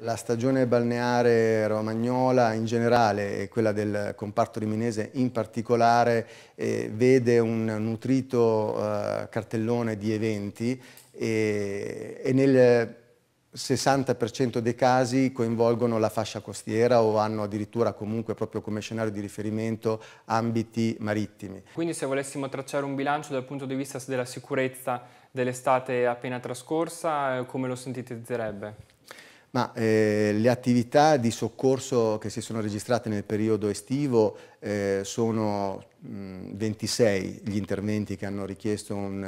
La stagione balneare romagnola in generale e quella del comparto riminese in particolare eh, vede un nutrito eh, cartellone di eventi e, e nel 60% dei casi coinvolgono la fascia costiera o hanno addirittura comunque proprio come scenario di riferimento ambiti marittimi. Quindi se volessimo tracciare un bilancio dal punto di vista della sicurezza dell'estate appena trascorsa, eh, come lo sintetizzerebbe? Ma eh, le attività di soccorso che si sono registrate nel periodo estivo eh, sono mh, 26 gli interventi che hanno richiesto un,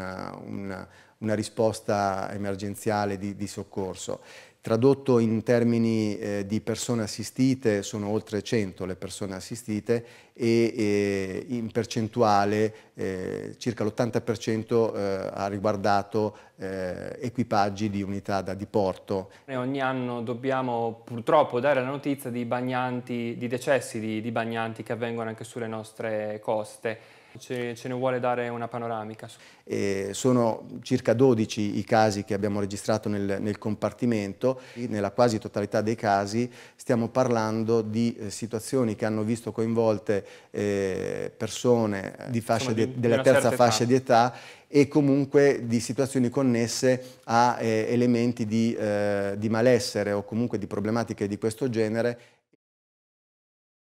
un, una risposta emergenziale di, di soccorso. Tradotto in termini eh, di persone assistite, sono oltre 100 le persone assistite e, e in percentuale eh, circa l'80% eh, ha riguardato eh, equipaggi di unità da diporto. E ogni anno dobbiamo purtroppo dare la notizia di, bagnanti, di decessi di, di bagnanti che avvengono anche sulle nostre coste ce, ce ne vuole dare una panoramica. E sono circa 12 i casi che abbiamo registrato nel, nel, compartimento, nella quasi totalità dei casi stiamo parlando di eh, situazioni che hanno visto coinvolte eh, persone eh, di Insomma, di, di, della terza fascia età. di età e comunque di situazioni connesse a eh, elementi di, eh, di malessere o comunque di problematiche di questo genere